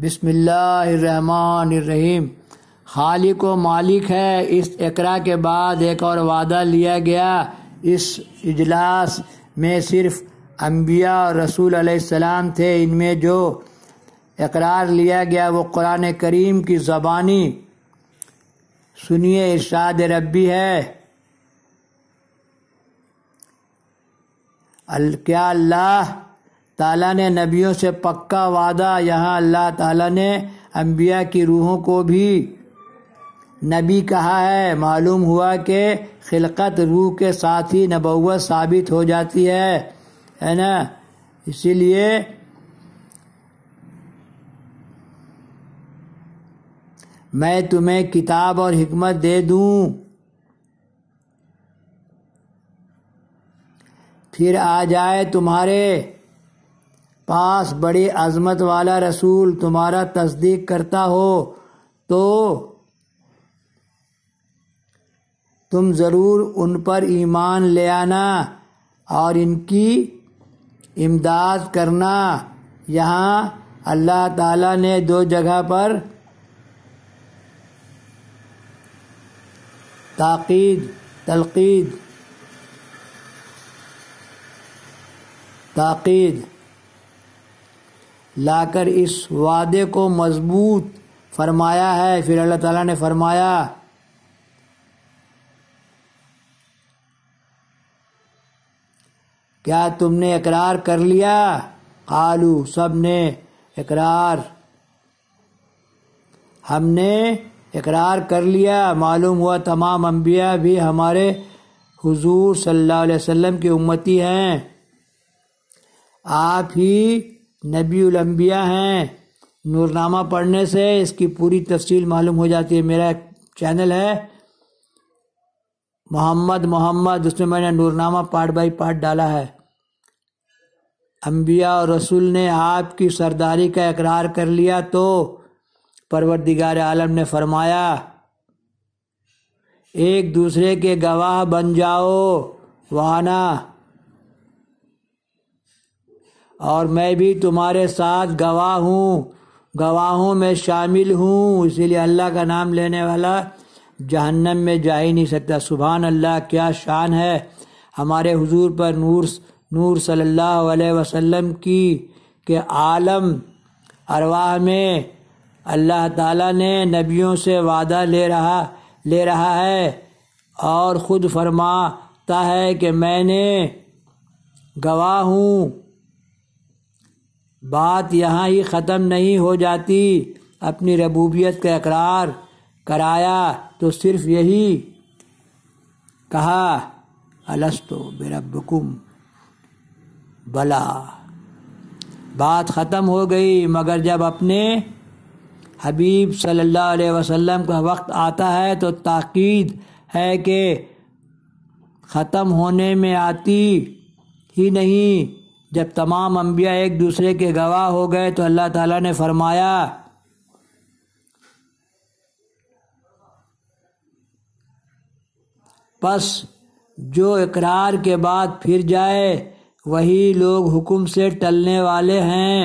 बिसमीम खालिक व मालिक है इस इकरा के बाद एक और वादा लिया गया इस इजलास में सिर्फ अम्बिया और रसूल अलैहिस्सलाम थे इनमें जो इकरार लिया गया वो कुरान करीम की ज़बानी सुनिए इरशाद रब्बी है अल क्या अल्लाह ताला ने नबियों से पक्का वादा यहाँ अल्लाह ताला ने अम्बिया की रूहों को भी नबी कहा है मालूम हुआ कि खिलकत रूह के साथ ही नबौत साबित हो जाती है है ना इसीलिए मैं तुम्हें किताब और हिकमत दे दूं फिर आ जाए तुम्हारे पास बड़े अजमत वाला रसूल तुम्हारा तस्दीक करता हो तो तुम ज़रूर उन पर ईमान ले आना और इनकी इमदाद करना यहाँ अल्लाह ताला ने दो जगह पर ताक़ीद तलक़ीद ताक़ीद लाकर इस वादे को मजबूत फरमाया है फिर अल्लाह ताला ने फरमाया क्या तुमने इकरार कर लिया आलू सब ने इकरार हमने इकरार कर लिया मालूम हुआ तमाम अम्बिया भी हमारे हुजूर सल्लल्लाहु अलैहि वसल्लम की उम्मती हैं आप ही नबील हैं नूरनामा पढ़ने से इसकी पूरी तफसील मालूम हो जाती है मेरा एक चैनल है मोहम्मद मोहम्मद उसमें मैंने नूरनामा पार्ट बाई पार्ट डाला है अम्बिया और रसूल ने आपकी सरदारी का इकरार कर लिया तो परवरदिगार आलम ने फरमाया एक दूसरे के गवाह बन जाओ वाना और मैं भी तुम्हारे साथ गवाह हूँ गवाहों में शामिल हूँ इसीलिए अल्लाह का नाम लेने वाला जहन्नम में जा ही नहीं सकता सुबहान अल्लाह क्या शान है हमारे हुजूर पर नूर नूर सल्लल्लाहु अलैहि वसल्लम की के आलम अरवाह में अल्लाह ताला ने नबियों से वादा ले रहा ले रहा है और ख़ुद फरमाता है कि मैंने गवाह हूँ बात यहाँ ही ख़त्म नहीं हो जाती अपनी रबूबियत का इकरार कराया तो सिर्फ यही कहा अलस्तो बेरबकुम भला बात ख़त्म हो गई मगर जब अपने हबीब सल्लल्लाहु अलैहि वसल्लम का वक्त आता है तो ताक़ीद है कि ख़त्म होने में आती ही नहीं जब तमाम अम्बिया एक दूसरे के गवाह हो गए तो अल्लाह ताला ने फरमाया बस जो इकरार के बाद फिर जाए वही लोग हुक्म से टलने वाले हैं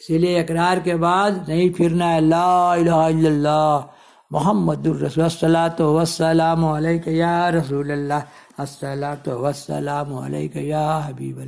इसीलिए इकरार के बाद नहीं फिरना है ला मोहम्मद तो वसलाम या रसूल अल्लाह तो वसलाम या हबीब